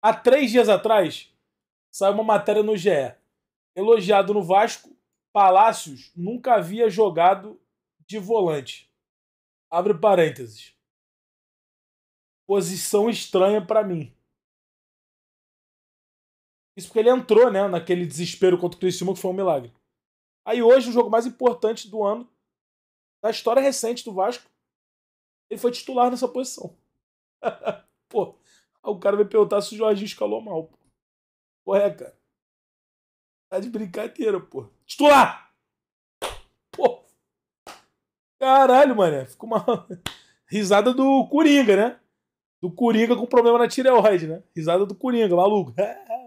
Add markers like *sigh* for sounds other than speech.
Há três dias atrás, saiu uma matéria no GE. Elogiado no Vasco, Palácios nunca havia jogado de volante. Abre parênteses. Posição estranha para mim. Isso porque ele entrou, né, naquele desespero contra o Criciúma que foi um milagre. Aí hoje, o jogo mais importante do ano, da história recente do Vasco, ele foi titular nessa posição. *laughs* Aí o cara vai perguntar se o Jorginho escalou mal, pô. Porra, é, cara. Tá de brincadeira, pô. Titular! Pô! Caralho, mané. Ficou uma *laughs* risada do Coringa, né? Do Coringa com problema na tireoide, né? Risada do Coringa, maluco. *laughs*